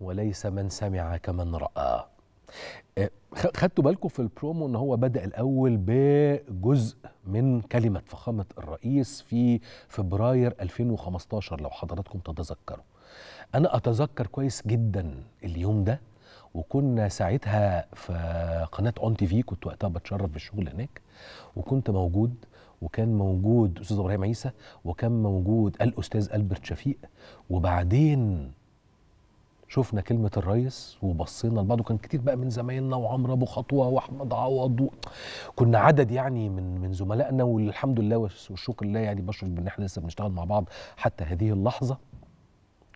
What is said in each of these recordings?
وليس من سمع كمن رأى آه، خدتوا بالكم في البرومو ان هو بدا الاول بجزء من كلمه فخامه الرئيس في فبراير 2015 لو حضراتكم تتذكروا انا اتذكر كويس جدا اليوم ده وكنا ساعتها في قناه اون تي في كنت وقتها بتشرف بالشغل هناك وكنت موجود وكان موجود استاذ ابراهيم عيسى وكان موجود الاستاذ البرت شفيق وبعدين شفنا كلمه الريس وبصينا لبعض وكان كتير بقى من زمايلنا وعمرو ابو خطوه واحمد عوض كنا عدد يعني من من زملائنا والحمد لله والشكر لله يعني بشرف بان احنا لسه بنشتغل مع بعض حتى هذه اللحظه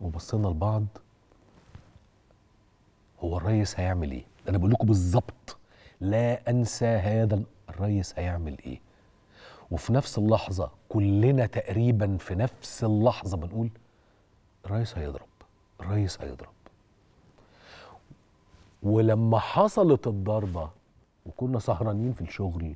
وبصينا لبعض هو الريس هيعمل ايه؟ انا بقول لكم بالظبط لا انسى هذا الريس هيعمل ايه؟ وفي نفس اللحظه كلنا تقريبا في نفس اللحظه بنقول الريس هيضرب الريس هيضرب ولما حصلت الضربه وكنا سهرانين في الشغل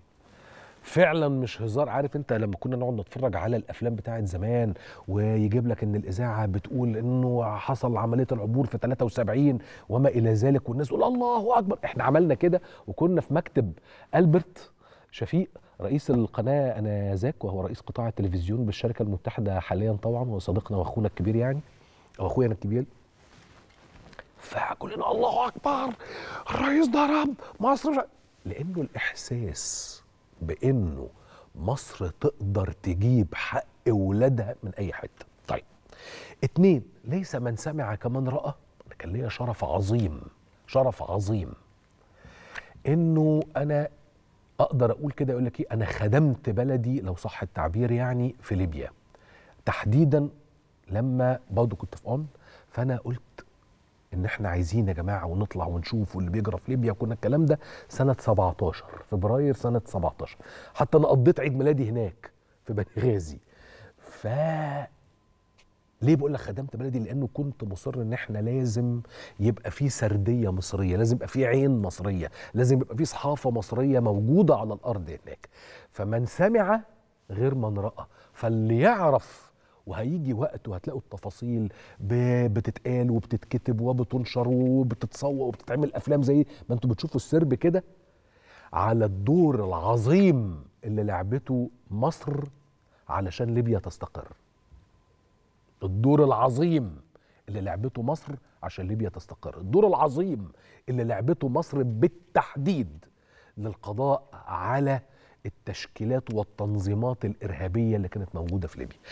فعلا مش هزار عارف انت لما كنا نقعد نتفرج على الافلام بتاعه زمان ويجيب لك ان الاذاعه بتقول انه حصل عمليه العبور في 73 وما الى ذلك والناس تقول الله اكبر احنا عملنا كده وكنا في مكتب البرت شفيق رئيس القناه انذاك وهو رئيس قطاع التلفزيون بالشركه المتحده حاليا طبعا وصديقنا واخونا الكبير يعني او اخويا انا الكبير فكلنا الله اكبر الرئيس ضرب مصر مش... لانه الاحساس بانه مصر تقدر تجيب حق ولادها من اي حته طيب اتنين ليس من سمع كمن راى انا كان ليا شرف عظيم شرف عظيم انه انا اقدر اقول كده يقول لك ايه انا خدمت بلدي لو صح التعبير يعني في ليبيا تحديدا لما برضه كنت في اون فانا قلت ان احنا عايزين يا جماعه ونطلع ونشوف واللي بيجرى في ليبيا كنا الكلام ده سنه 17 فبراير سنه 17 حتى انا قضيت عيد ميلادي هناك في بني غازي ف ليه بقول لك خدمت بلدي لانه كنت مصر ان احنا لازم يبقى في سرديه مصريه لازم يبقى في عين مصريه لازم يبقى في صحافه مصريه موجوده على الارض هناك فمن سمع غير من راى فاللي يعرف وهيجي وقت وهتلاقوا التفاصيل بتتقال وبتتكتب وبتنشر وبتتصور وبتتعمل افلام زي ما انتم بتشوفوا السرب كده على الدور العظيم اللي لعبته مصر علشان ليبيا تستقر الدور العظيم اللي لعبته مصر عشان ليبيا تستقر الدور العظيم اللي لعبته مصر بالتحديد للقضاء على التشكيلات والتنظيمات الإرهابية اللي كانت موجودة في ليبيا